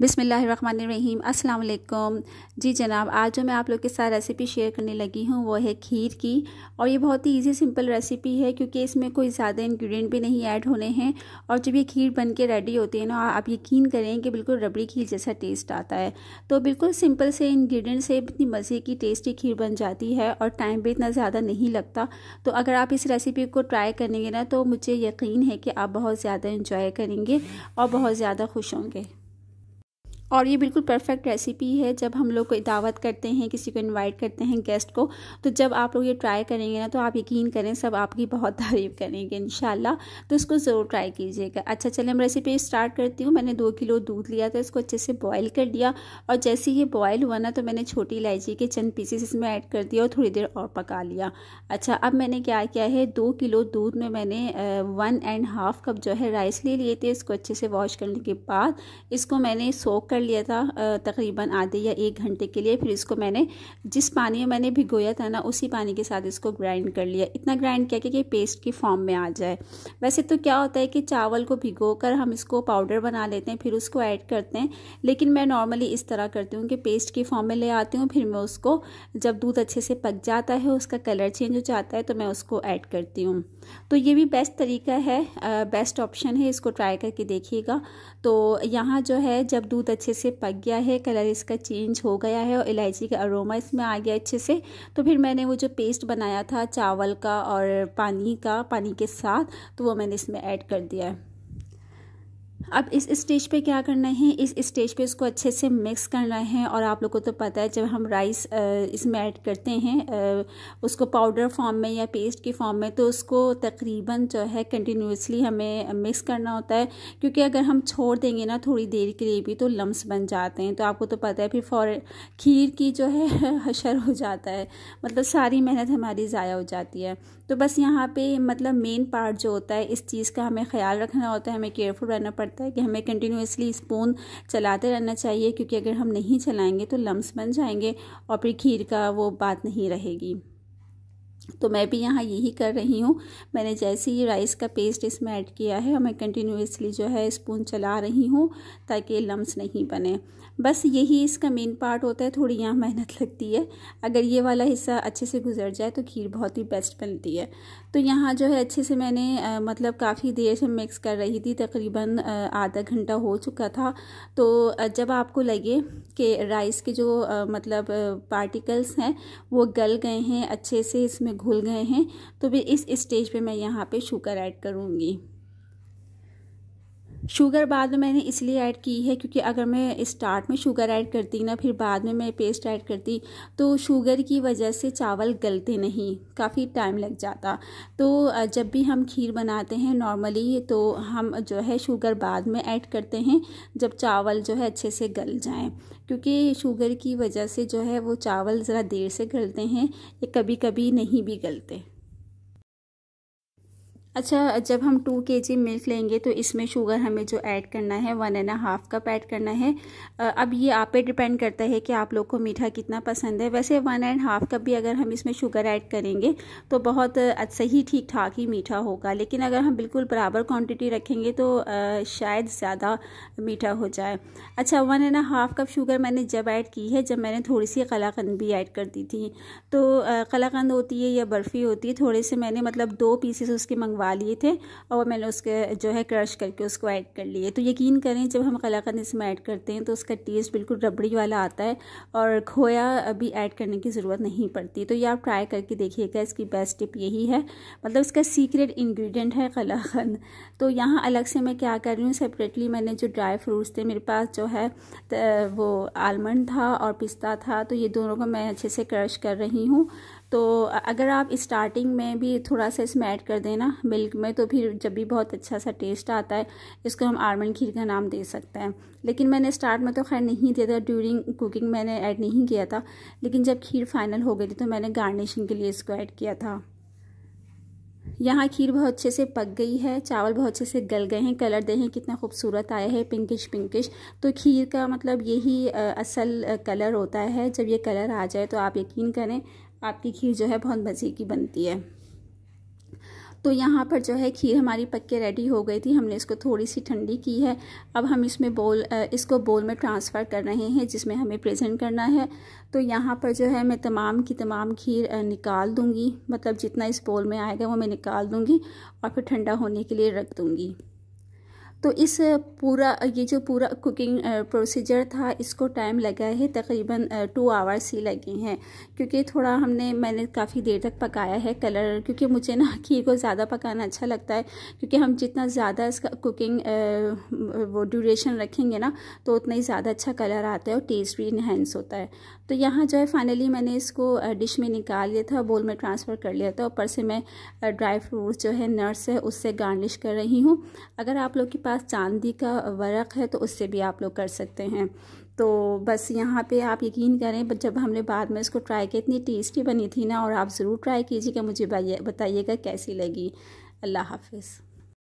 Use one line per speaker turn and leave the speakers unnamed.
बिसमीम् अल्लाम जी जनाब आज जो मैं आप लोग के साथ रेसिपी शेयर करने लगी हूँ वो है खीर की और ये बहुत ही इजी सिंपल रेसिपी है क्योंकि इसमें कोई ज़्यादा इंग्रेडिएंट भी नहीं ऐड होने हैं और जब ये खीर बन के रेडी होती है ना आप यकीन करें कि बिल्कुल रबड़ी खीर जैसा टेस्ट आता है तो बिल्कुल सिंपल से इन्ग्रीडियंट से इतनी मज़े की टेस्टी खीर बन जाती है और टाइम भी इतना ज़्यादा नहीं लगता तो अगर आप इस रेसिपी को ट्राई करेंगे ना तो मुझे यकीन है कि आप बहुत ज़्यादा इंजॉय करेंगे और बहुत ज़्यादा खुश होंगे और ये बिल्कुल परफेक्ट रेसिपी है जब हम लोग कोई दावत करते हैं किसी को इनवाइट करते हैं गेस्ट को तो जब आप लोग ये ट्राई करेंगे ना तो आप यकीन करें सब आपकी बहुत तारीफ़ करेंगे इन तो इसको ज़रूर ट्राई कीजिएगा अच्छा चले मैं रेसिपी स्टार्ट करती हूँ मैंने दो किलो दूध लिया था इसको अच्छे से बॉयल कर दिया और जैसे ये बॉयल हुआ ना तो मैंने छोटी इलायची के चंद पीसेस इसमें ऐड कर दिया और थोड़ी देर और पका लिया अच्छा अब मैंने क्या किया है दो किलो दूध में मैंने वन एंड हाफ कप जो है राइस ले लिए थे इसको अच्छे से वॉश करने के बाद इसको मैंने सोख कर कर लिया था तकरीबन आधे या एक घंटे के लिए फिर इसको मैंने जिस पानी में मैंने भिगोया था ना उसी पानी के साथ इसको ग्राइंड कर लिया इतना ग्राइंड किया कि, पेस्ट की फॉर्म में आ जाए वैसे तो क्या होता है कि चावल को भिगो कर हम इसको पाउडर बना लेते हैं फिर उसको ऐड करते हैं लेकिन मैं नॉर्मली इस तरह करती हूँ कि पेस्ट की फॉर्म में ले आती हूँ फिर मैं उसको जब दूध अच्छे से पक जाता है उसका कलर चेंज हो जाता है तो मैं उसको ऐड करती हूँ तो ये भी बेस्ट तरीका है बेस्ट ऑप्शन है इसको ट्राई करके देखिएगा तो यहाँ जो है जब दूध अच्छे अच्छे से पक गया है कलर इसका चेंज हो गया है और इलायची का अरोमा इसमें आ गया अच्छे से तो फिर मैंने वो जो पेस्ट बनाया था चावल का और पानी का पानी के साथ तो वो मैंने इसमें ऐड कर दिया है अब इस स्टेज पे क्या करना है इस स्टेज पे इसको अच्छे से मिक्स करना है और आप लोग को तो पता है जब हम राइस इसमें ऐड करते हैं उसको पाउडर फॉर्म में या पेस्ट के फॉर्म में तो उसको तकरीबन जो है कंटिन्यूसली हमें मिक्स करना होता है क्योंकि अगर हम छोड़ देंगे ना थोड़ी देर के लिए भी तो लम्स बन जाते हैं तो आपको तो पता है फिर फॉर खीर की जो है हशर हो जाता है मतलब सारी मेहनत हमारी ज़ाया हो जाती है तो बस यहाँ पर मतलब मेन पार्ट जो होता है इस चीज़ का हमें ख्याल रखना होता है हमें केयरफुल रहना पड़ता है लगता है कि हमें कंटिन्यूसली स्पून चलाते रहना चाहिए क्योंकि अगर हम नहीं चलाएंगे तो लम्स बन जाएंगे और फिर खीर का वो बात नहीं रहेगी तो मैं भी यहाँ यही कर रही हूँ मैंने जैसे ही राइस का पेस्ट इसमें ऐड किया है और मैं कंटिन्यूसली जो है स्पून चला रही हूँ ताकि लम्स नहीं बने बस यही इसका मेन पार्ट होता है थोड़ी यहाँ मेहनत लगती है अगर ये वाला हिस्सा अच्छे से गुजर जाए तो खीर बहुत ही बेस्ट बनती है तो यहाँ जो है अच्छे से मैंने आ, मतलब काफ़ी देर से मिक्स कर रही थी तकरीबन आधा घंटा हो चुका था तो जब आपको लगे कि राइस के जो आ, मतलब पार्टिकल्स हैं वो गल गए हैं अच्छे से इसमें घुल गए हैं तो फिर इस स्टेज पे मैं यहाँ पे शुगर ऐड करूँगी शुगर बाद में मैंने इसलिए ऐड की है क्योंकि अगर मैं स्टार्ट में शुगर ऐड करती ना फिर बाद में मैं पेस्ट ऐड करती तो शुगर की वजह से चावल गलते नहीं काफ़ी टाइम लग जाता तो जब भी हम खीर बनाते हैं नॉर्मली तो हम जो है शुगर बाद में ऐड करते हैं जब चावल जो है अच्छे से गल जाएं क्योंकि शुगर की वजह से जो है वो चावल ज़रा देर से गलते हैं या कभी कभी नहीं भी गलते अच्छा जब हम टू के जी मिल्क लेंगे तो इसमें शुगर हमें जो ऐड करना है one and half cup add करना है अब ये आप पे डिपेंड करता है कि आप लोग को मीठा कितना पसंद है वैसे वन एंड हाफ कप भी अगर हम इसमें शुगर ऐड करेंगे तो बहुत सही ठीक ठाक ही मीठा होगा लेकिन अगर हम बिल्कुल बराबर क्वान्टिटी रखेंगे तो शायद ज़्यादा मीठा हो जाए अच्छा one and half cup sugar मैंने जब ऐड की है जब मैंने थोड़ी सी कलाकंद भी ऐड कर दी थी तो कलाकंद होती है या बर्फ़ी होती है थोड़े से मैंने मतलब दो पीसेस उसके मंगवा लगा लिए थे और मैंने उसके जो है क्रश करके उसको ऐड कर लिए तो यकीन करें जब हम कलाकंद इसमें ऐड करते हैं तो उसका टेस्ट बिल्कुल रबड़ी वाला आता है और खोया अभी ऐड करने की ज़रूरत नहीं पड़ती तो ये आप ट्राई करके देखिएगा इसकी बेस्ट टिप यही है मतलब इसका सीक्रेट इन्ग्रीडियंट है कलाकंद तो यहाँ अलग से मैं क्या कर रही हूँ सेपरेटली मैंने जो ड्राई फ्रूट्स थे मेरे पास जो है वो आलमंड था और पिस्ता था तो ये दोनों को मैं अच्छे से क्रश कर रही हूँ तो अगर आप स्टार्टिंग में भी थोड़ा सा इसमें ऐड कर देना मिल्क में तो फिर जब भी बहुत अच्छा सा टेस्ट आता है इसको हम आलमंड खीर का नाम दे सकते हैं लेकिन मैंने स्टार्ट में तो खैर नहीं दिया था ड्यूरिंग कुकिंग मैंने ऐड नहीं किया था लेकिन जब खीर फाइनल हो गई थी तो मैंने गार्निशिंग के लिए इसको ऐड किया था यहाँ खीर बहुत अच्छे से पक गई है चावल बहुत अच्छे से गल गए हैं कलर देखें कितना खूबसूरत आया है पिंकिश पिंकिश तो खीर का मतलब यही असल कलर होता है जब ये कलर आ जाए तो आप यकीन करें आपकी खीर जो है बहुत मज़े की बनती है तो यहाँ पर जो है खीर हमारी पक के रेडी हो गई थी हमने इसको थोड़ी सी ठंडी की है अब हम इसमें बोल इसको बोल में ट्रांसफ़र कर रहे हैं जिसमें हमें प्रेजेंट करना है तो यहाँ पर जो है मैं तमाम की तमाम खीर निकाल दूँगी मतलब जितना इस बोल में आएगा वो मैं निकाल दूँगी और फिर ठंडा होने के लिए रख दूँगी तो इस पूरा ये जो पूरा कुकिंग प्रोसीजर था इसको टाइम लगा है तकरीबन टू आवर्स ही लगे हैं क्योंकि थोड़ा हमने मैंने काफ़ी देर तक पकाया है कलर क्योंकि मुझे ना खीर को ज़्यादा पकाना अच्छा लगता है क्योंकि हम जितना ज़्यादा इसका कुकिंग वो ड्यूरेशन रखेंगे ना तो उतना ही ज़्यादा अच्छा कलर आता है और टेस्ट भी इन्हेंस होता है तो यहाँ जो है फाइनली मैंने इसको डिश में निकाल लिया था बोल में ट्रांसफ़र कर लिया था ऊपर से मैं ड्राई फ्रूट्स जो है नर्स है उससे गार्निश कर रही हूँ अगर आप लोग के पास चांदी का वर्क है तो उससे भी आप लोग कर सकते हैं तो बस यहाँ पे आप यकीन करें जब हमने बाद में इसको ट्राई किया इतनी टेस्टी बनी थी ना और आप ज़रूर ट्राई कीजिएगा मुझे बताइएगा कैसी लगी अल्लाह हाफिज़